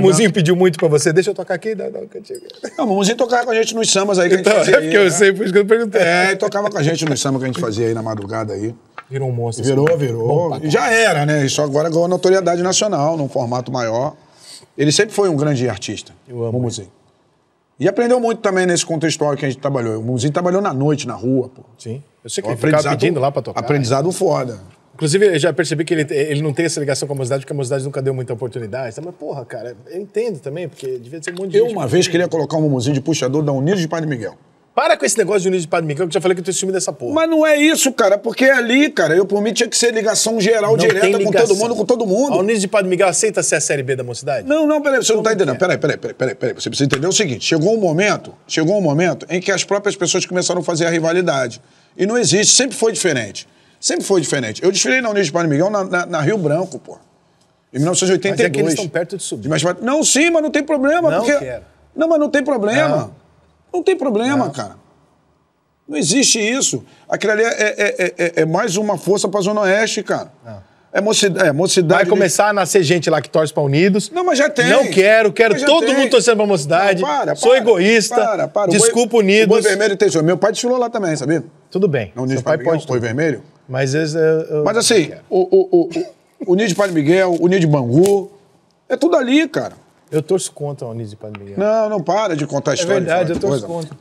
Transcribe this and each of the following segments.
O Muzinho pediu muito pra você. Deixa eu tocar aqui? dá um contigo. Não, o Muzinho tocava com a gente nos sambas aí que então, a gente então, fazia. É porque aí, eu né? sei, por isso que eu perguntei. É, tocava com a gente nos sambas que a gente fazia aí na madrugada aí. Virou um monstro. Virou, assim, virou. virou. Já era, né? Isso agora ganhou notoriedade nacional, num formato maior. Ele sempre foi um grande artista. Eu amo. O Muzinho. E aprendeu muito também nesse contextual que a gente trabalhou. O Muzinho trabalhou na noite, na rua, pô. Sim. Eu sei que ele ficava pedindo lá pra tocar. Aprendizado é. foda. Inclusive, eu já percebi que ele, ele não tem essa ligação com a mocidade, porque a mocidade nunca deu muita oportunidade. Mas, porra, cara, eu entendo também, porque devia ser um monte de Eu, uma vez, queria colocar um mumuzinho de puxador da Unidos de Padre Miguel. Para com esse negócio de Unidos de Padre Miguel, que eu já falei que eu tenho ciúme dessa porra. Mas não é isso, cara, porque é ali, cara, eu por mim tinha que ser ligação geral, Não direta, com todo mundo, com todo mundo. A Unidos de Padre Miguel aceita ser a Série B da mocidade? Não, não, peraí, você não tá entendendo. É? Peraí, peraí, peraí, peraí, peraí. Você precisa entender o seguinte: chegou um momento, chegou um momento em que as próprias pessoas começaram a fazer a rivalidade. E não existe, sempre foi diferente. Sempre foi diferente. Eu desfilei na Unidos de Miguel na, na, na Rio Branco, pô. Em 1982. Mas é que eles estão perto de subir. Mas, não, sim, mas não tem problema. Não porque... quero. Não, mas não tem problema. Não, não tem problema, não. cara. Não existe isso. Aquilo ali é, é, é, é mais uma força para a Zona Oeste, cara. Não. É mocidade, é mocidade. Vai começar a nascer gente lá que torce para Unidos. Não, mas já tem. Não quero, quero todo tem. mundo torcendo para mocidade. Não, para, para, Sou egoísta. Para, para. Desculpa, Boi, Unidos. O Boi Vermelho tem Meu pai desfilou lá também, sabia? Tudo bem. Não, Seu pai pode. foi Vermelho? Mas, eu... É, é mas assim, o, o, o, o, Ninho de Padre Miguel, o Ninho de Bangu, é tudo ali, cara. Eu torço contra o Ninho de Padre Miguel. Não, não para de contar a é história. É verdade, eu torço coisa. contra.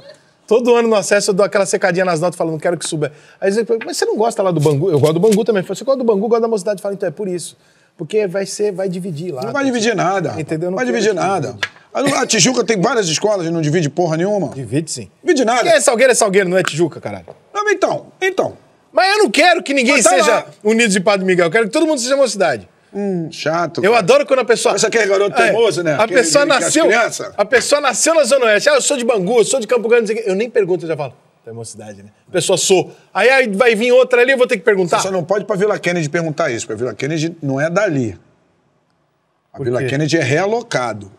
Todo ano no acesso eu dou aquela secadinha nas notas falando, quero que suba. Aí você mas você não gosta lá do Bangu? Eu gosto do Bangu também. Você gosta do Bangu, gosta da mocidade. Fala, então é por isso. Porque vai ser, vai dividir lá. Não vai dividir nada. Entendeu? Não vai dividir nada. A Tijuca tem várias escolas e não divide porra nenhuma. Divide sim. Divide nada. Quem é Salgueiro é Salgueiro, não é Tijuca, caralho. Não, então, então. Mas eu não quero que ninguém tá seja lá. unido de Padre Miguel. Eu quero que todo mundo seja mocidade. Hum, chato. Eu cara. adoro quando a pessoa. Essa que é garoto é, teimoso, é, né? A Aquele, pessoa nasceu. A pessoa nasceu na Zona Oeste. Ah, eu sou de Bangu, eu sou de Campo Grande, Eu nem pergunto, eu já falo. Teimosidade, tá né? A pessoa sou. Aí, vai vir outra ali, eu vou ter que perguntar. Você só não pode pra Vila Kennedy perguntar isso, porque a Vila Kennedy não é dali. A Vila Kennedy é realocado.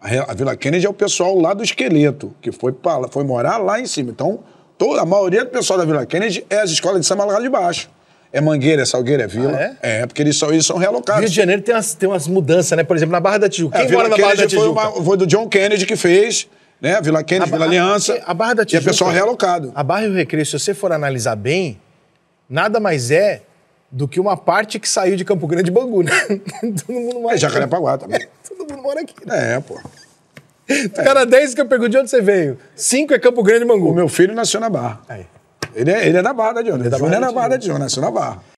A, Re... a Vila Kennedy é o pessoal lá do esqueleto, que foi, pra... foi morar lá em cima. Então, toda, a maioria do pessoal da Vila Kennedy é as escolas de samba lá de baixo. É Mangueira, é Salgueira, é Vila. Ah, é? é? porque eles são, eles são realocados. Rio de Janeiro tem umas, tem umas mudanças, né? Por exemplo, na Barra da Tijuca. É, Quem Vila mora na Barra da Tijuca? Foi, uma, foi, do John Kennedy que fez, né? Vila Kennedy, a Vila Aliança. A Barra da é Tijuca. E é pessoal realocado. A Barra e o Recreio, se você for analisar bem, nada mais é do que uma parte que saiu de Campo Grande e Bangu, né? Todo mundo mora é, Jacarepaguá também. Todo mundo mora aqui. Né? É, pô. Cada 10 que eu pergunto de onde você veio, 5 é Campo Grande e Mangu. O meu filho nasceu na Barra. Aí. Ele é, ele é da Barra da Diona. Ele é da Barra, é da Barra nasceu na Barra.